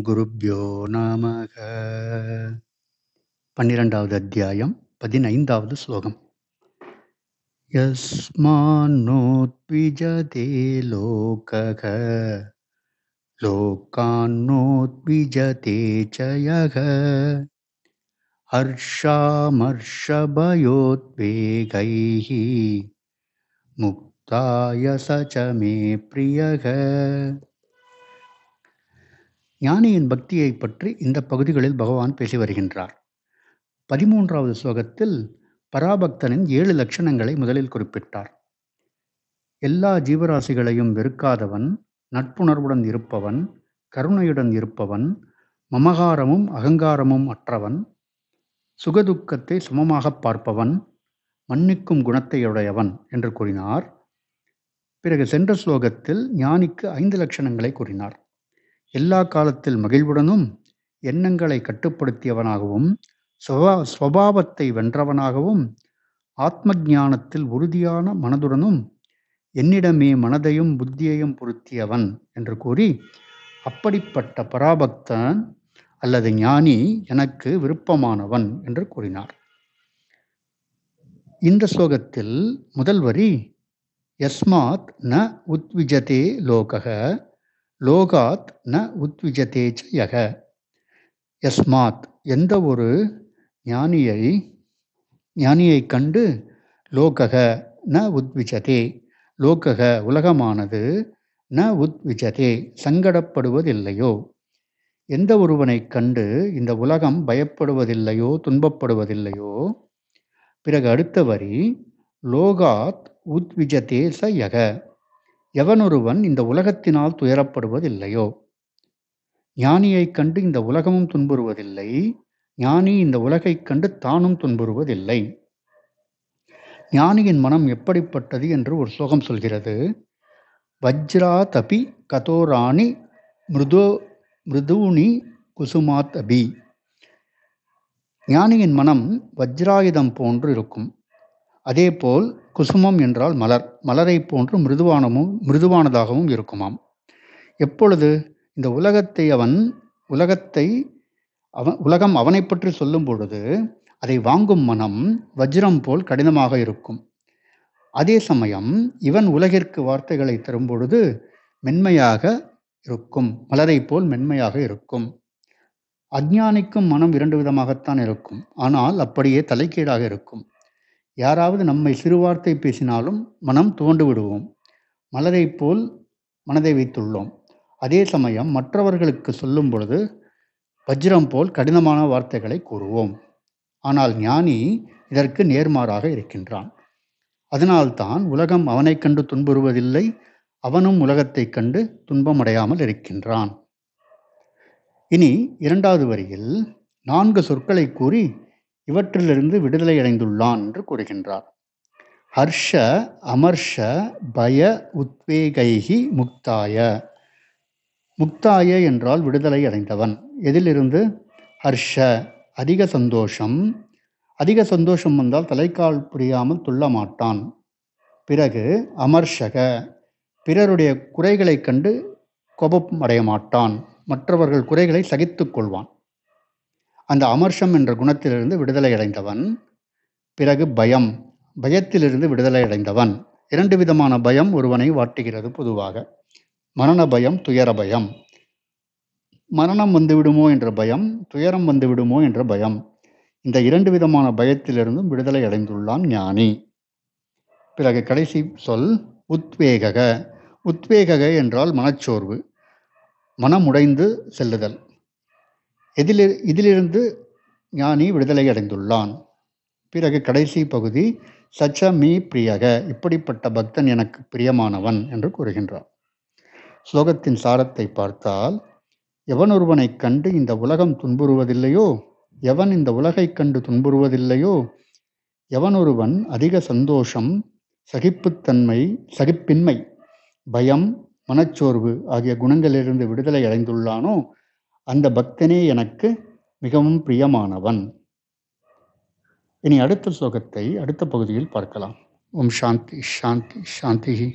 गुरुभ्यो नमः पन्डावध्यायं पैन्दवद् श्लोकम् यस्मान्नोद्विजते लोकग लोकान्नोद्विजते च यषामर्षभयोद्वेगैः मुक्ताय स च मे ஞானியின் பக்தியை பற்றி இந்த பகுதிகளில் பகவான் பேசி வருகின்றார் பதிமூன்றாவது ஸ்லோகத்தில் பராபக்தனின் ஏழு லட்சணங்களை முதலில் குறிப்பிட்டார் எல்லா ஜீவராசிகளையும் வெறுக்காதவன் நட்புணர்வுடன் இருப்பவன் கருணையுடன் இருப்பவன் மமகாரமும் அகங்காரமும் அற்றவன் சுகதுக்கத்தை சமமாக பார்ப்பவன் மன்னிக்கும் குணத்தையுடையவன் என்று கூறினார் பிறகு சென்ற ஸ்லோகத்தில் ஞானிக்கு ஐந்து லட்சணங்களை கூறினார் எல்லா காலத்தில் மகிழ்வுடனும் எண்ணங்களை கட்டுப்படுத்தியவனாகவும் சுவா ஸ்வபாவத்தை வென்றவனாகவும் ஆத்ம ஞானத்தில் உறுதியான மனதுடனும் என்னிடமே மனதையும் புத்தியையும் பொருத்தியவன் என்று கூறி அப்படிப்பட்ட பராபக்தன் அல்லது ஞானி எனக்கு விருப்பமானவன் என்று கூறினார் இந்த ஸ்லோகத்தில் முதல்வரி யஸ்மாத் ந உத்விஜதே லோகக லோகாத் ந உத்விஜதேச்ச யக எஸ்மாத் எந்த ஒரு ஞானியை ஞானியை கண்டு லோகக ந உத்விஜதே லோகக உலகமானது ந உத்விஜதே சங்கடப்படுவதில்லையோ எந்த ஒருவனை கண்டு இந்த உலகம் பயப்படுவதில்லையோ துன்பப்படுவதில்லையோ பிறகு அடுத்த வரி லோகாத் உத்விஜதே ச யக எவனொருவன் இந்த உலகத்தினால் துயரப்படுவதில்லையோ ஞானியைக் கண்டு இந்த உலகமும் துன்புறுவதில்லை ஞானி இந்த உலகைக் கண்டு தானும் துன்புறுவதில்லை ஞானியின் மனம் எப்படிப்பட்டது என்று ஒரு சோகம் சொல்கிறது வஜ்ரா தபி கதோராணி மிருதோ மிருதூனி குசுமாத் அபி ஞானியின் மனம் வஜ்ராயுதம் போன்று இருக்கும் அதேபோல் குசுமம் என்றால் மலர் மலரை போன்று மிருதுவானமும் மிருதுவானதாகவும் இருக்குமாம் எப்பொழுது இந்த உலகத்தை அவன் உலகத்தை அவன் உலகம் அவனை பற்றி சொல்லும் பொழுது அதை வாங்கும் மனம் வஜ்ரம் போல் கடினமாக இருக்கும் அதே சமயம் இவன் உலகிற்கு வார்த்தைகளை தரும் பொழுது மென்மையாக இருக்கும் மலரை போல் மென்மையாக இருக்கும் அஜ்ஞானிக்கும் மனம் இரண்டு விதமாகத்தான் இருக்கும் ஆனால் அப்படியே தலைக்கீடாக இருக்கும் யாராவது நம்மை சிறுவார்த்தை பேசினாலும் மனம் துவண்டு விடுவோம் மலரை போல் மனதை வைத்துள்ளோம் அதே சமயம் மற்றவர்களுக்கு சொல்லும் பொழுது வஜ்ரம் போல் கடினமான வார்த்தைகளை கூறுவோம் ஆனால் ஞானி இதற்கு நேர்மாறாக இருக்கின்றான் அதனால்தான் உலகம் அவனை கண்டு துன்புறுவதில்லை அவனும் உலகத்தைக் கண்டு துன்பமடையாமல் இருக்கின்றான் இனி இரண்டாவது வரியில் நான்கு சொற்களை கூறி இவற்றிலிருந்து விடுதலை அடைந்துள்ளான் என்று கூறுகின்றார் ஹர்ஷ அமர்ஷ பய உத்வேகைகி முக்தாய முக்தாய என்றால் விடுதலை அடைந்தவன் எதிலிருந்து ஹர்ஷ அதிக சந்தோஷம் அதிக சந்தோஷம் வந்தால் தலைக்கால் புரியாமல் துள்ள மாட்டான் பிறகு அமர்ஷக பிறருடைய குறைகளைக் கண்டு கோபம் அடைய மாட்டான் மற்றவர்கள் குறைகளை சகித்து கொள்வான் அந்த அமர்ஷம் என்ற குணத்திலிருந்து விடுதலை அடைந்தவன் பிறகு பயம் பயத்திலிருந்து விடுதலை அடைந்தவன் இரண்டு விதமான பயம் ஒருவனை வாட்டுகிறது பொதுவாக மரண பயம் துயர பயம் மரணம் வந்துவிடுமோ என்ற பயம் துயரம் வந்துவிடுமோ என்ற பயம் இந்த இரண்டு விதமான பயத்திலிருந்தும் விடுதலை அடைந்துள்ளான் ஞானி பிறகு கடைசி சொல் உத்வேகக உத்வேகக என்றால் மனச்சோர்வு மனமுடைந்து செல்லுதல் இதில் இதிலிருந்து ஞானி விடுதலை அடைந்துள்ளான் பிறகு கடைசி பகுதி சச்ச மீ பிரியக இப்படிப்பட்ட பக்தன் எனக்கு பிரியமானவன் என்று கூறுகின்றார் ஸ்லோகத்தின் சாரத்தை பார்த்தால் எவன் ஒருவனை கண்டு இந்த உலகம் துன்புறுவதில்லையோ எவன் இந்த உலகை கண்டு துன்புறுவதில்லையோ எவன் ஒருவன் அதிக சந்தோஷம் சகிப்புத்தன்மை சகிப்பின்மை பயம் மனச்சோர்வு ஆகிய குணங்களிலிருந்து விடுதலை அடைந்துள்ளானோ அந்த பக்தனே எனக்கு மிகவும் பிரியமானவன் இனி அடுத்த ஸ்லோகத்தை அடுத்த பகுதியில் பார்க்கலாம் ஓம் சாந்தி சாந்தி சாந்திஹி